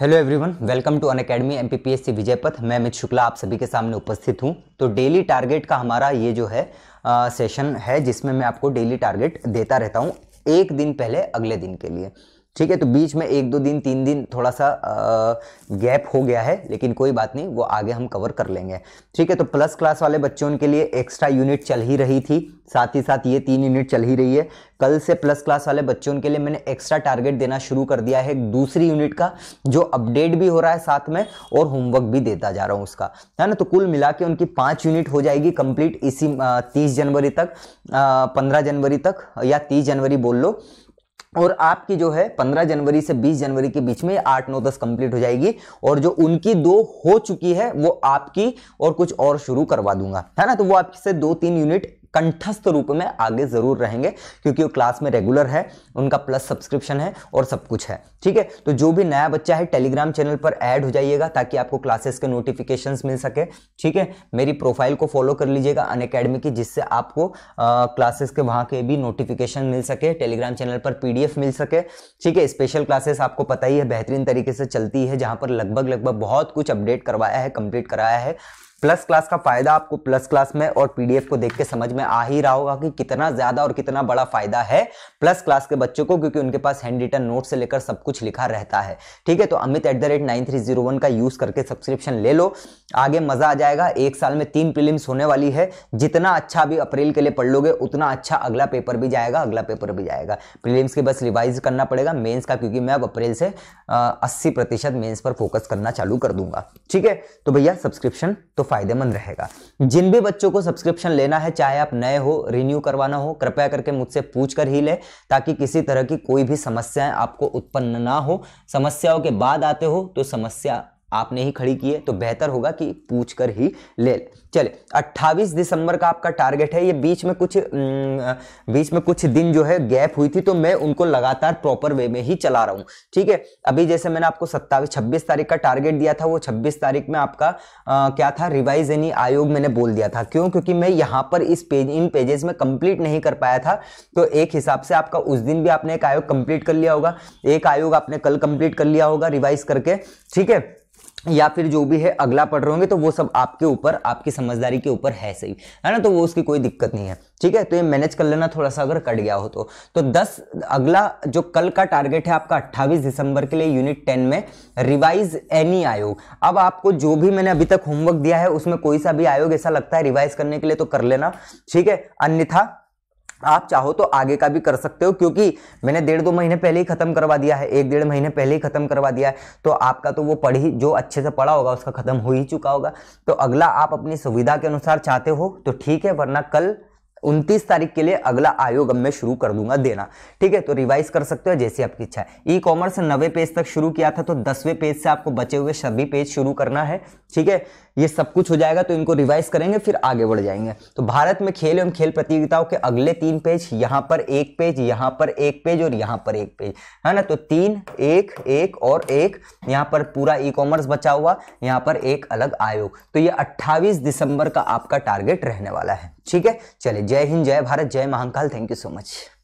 hello everyone welcome to Unacademy M P Vijaypath मैं अमित शुक्ला आप सभी के सामने उपस्थित हूं तो डेली टारगेट का हमारा ये जो है आ, सेशन है जिसमें मैं आपको डेली टारगेट देता रहता हूं एक दिन पहले अगले दिन के लिए ठीक है तो बीच में एक दो दिन तीन दिन थोड़ा सा गैप हो गया है लेकिन कोई बात नहीं वो आगे हम कवर कर लेंगे ठीक है तो प्लस क्लास वाले बच्चों के लिए एक्स्ट्रा यूनिट चल ही रही थी साथ ही साथ ये तीन यूनिट चल ही रही है कल से प्लस क्लास वाले बच्चों के लिए मैंने एक्स्ट्रा टारगेट देना शुरू कर दिया है दूसरी यूनिट का जो अपडेट भी हो रहा है साथ में और होमवर्क भी देता जा रहा हूँ उसका है ना तो कुल मिला के उनकी पाँच यूनिट हो जाएगी कंप्लीट इसी तीस जनवरी तक पंद्रह जनवरी तक या तीस जनवरी बोल लो और आपकी जो है 15 जनवरी से 20 जनवरी के बीच में 8 9 10 कंप्लीट हो जाएगी और जो उनकी दो हो चुकी है वो आपकी और कुछ और शुरू करवा दूंगा है ना तो वो आपसे दो तीन यूनिट कंठस्थ रूप में आगे ज़रूर रहेंगे क्योंकि वो क्लास में रेगुलर है उनका प्लस सब्सक्रिप्शन है और सब कुछ है ठीक है तो जो भी नया बच्चा है टेलीग्राम चैनल पर ऐड हो जाइएगा ताकि आपको क्लासेस के नोटिफिकेशन मिल सके ठीक है मेरी प्रोफाइल को फॉलो कर लीजिएगा अन की जिससे आपको क्लासेस के वहाँ के भी नोटिफिकेशन मिल सके टेलीग्राम चैनल पर पी मिल सके ठीक है स्पेशल क्लासेस आपको पता ही है बेहतरीन तरीके से चलती है जहाँ पर लगभग लगभग बहुत कुछ अपडेट करवाया है कंप्लीट कराया है प्लस क्लास का फायदा आपको प्लस क्लास में और पीडीएफ को देख के समझ में आ ही रहा होगा कि कितना ज्यादा और कितना बड़ा फायदा है प्लस क्लास के बच्चों को क्योंकि उनके पास हैंड रिटर्न नोट से लेकर सब कुछ लिखा रहता है ठीक है तो Amit at the rate nine three zero one का यूज करके सब्सक्रिप्शन ले लो आगे मजा आ जाएगा एक साल में तीन प्रिलिम्स होने वाली है जितना अच्छा अभी अप्रैल के लिए पढ़ लोगे उतना अच्छा अगला पेपर भी जाएगा अगला पेपर भी जाएगा प्रिलिम्स के बस रिवाइज करना पड़ेगा मेन्स का क्योंकि मैं अब अप्रैल से अस्सी प्रतिशत मेन्स पर फोकस करना चालू कर दूंगा ठीक है तो भैया सब्सक्रिप्शन तो फायदेमंद रहेगा जिन भी बच्चों को सब्सक्रिप्शन लेना है चाहे आप नए हो रिन्यू करवाना हो कृपया करके मुझसे पूछ कर ही ले ताकि किसी तरह की कोई भी समस्याएं आपको उत्पन्न ना हो समस्याओं के बाद आते हो तो समस्या आपने ही खड़ी की है तो बेहतर होगा कि पूछ कर ही ले ले चले अट्ठावीस दिसंबर का आपका टारगेट है ये बीच में कुछ बीच में कुछ दिन जो है गैप हुई थी तो मैं उनको लगातार प्रॉपर वे में ही चला रहा हूँ ठीक है अभी जैसे मैंने आपको सत्तावीस छब्बीस तारीख का टारगेट दिया था वो छब्बीस तारीख में आपका आ, क्या था रिवाइज यानी आयोग मैंने बोल दिया था क्यों क्योंकि मैं यहाँ पर इस पेज इन पेजेस में कंप्लीट नहीं कर पाया था तो एक हिसाब से आपका उस दिन भी आपने एक आयोग कंप्लीट कर लिया होगा एक आयोग आपने कल कंप्लीट कर लिया होगा रिवाइज करके ठीक है या फिर जो भी है अगला पढ़ रहे होंगे तो वो सब आपके ऊपर आपकी समझदारी के ऊपर है सही है ना तो वो उसकी कोई दिक्कत नहीं है ठीक है तो ये मैनेज कर लेना थोड़ा सा अगर कट गया हो तो तो 10 अगला जो कल का टारगेट है आपका 28 दिसंबर के लिए यूनिट 10 में रिवाइज एनी आयोग अब आपको जो भी मैंने अभी तक होमवर्क दिया है उसमें कोई सा भी आयोग ऐसा लगता है रिवाइज करने के लिए तो कर लेना ठीक है अन्यथा आप चाहो तो आगे का भी कर सकते हो क्योंकि मैंने डेढ़ दो महीने पहले ही ख़त्म करवा दिया है एक डेढ़ महीने पहले ही ख़त्म करवा दिया है तो आपका तो वो पढ़ ही जो अच्छे से पढ़ा होगा उसका ख़त्म हो ही चुका होगा तो अगला आप अपनी सुविधा के अनुसार चाहते हो तो ठीक है वरना कल उनतीस तारीख के लिए अगला आयोग अब मैं शुरू कर दूंगा देना ठीक है तो रिवाइज कर सकते हो जैसी आपकी इच्छा है ई कॉमर्स नवे पेज तक शुरू किया था तो दसवें पेज से आपको बचे हुए सभी पेज शुरू करना है ठीक है ये सब कुछ हो जाएगा तो इनको रिवाइज करेंगे फिर आगे बढ़ जाएंगे तो भारत में खेल एवं खेल प्रतियोगिताओं के अगले तीन पेज यहाँ पर एक पेज यहाँ पर एक पेज और यहाँ पर एक पेज है ना तो तीन एक एक और एक यहाँ पर पूरा ई कॉमर्स बचा हुआ यहाँ पर एक अलग आयोग तो ये 28 दिसंबर का आपका टारगेट रहने वाला है ठीक है चलिए जय हिंद जय भारत जय Mahakal thank you so much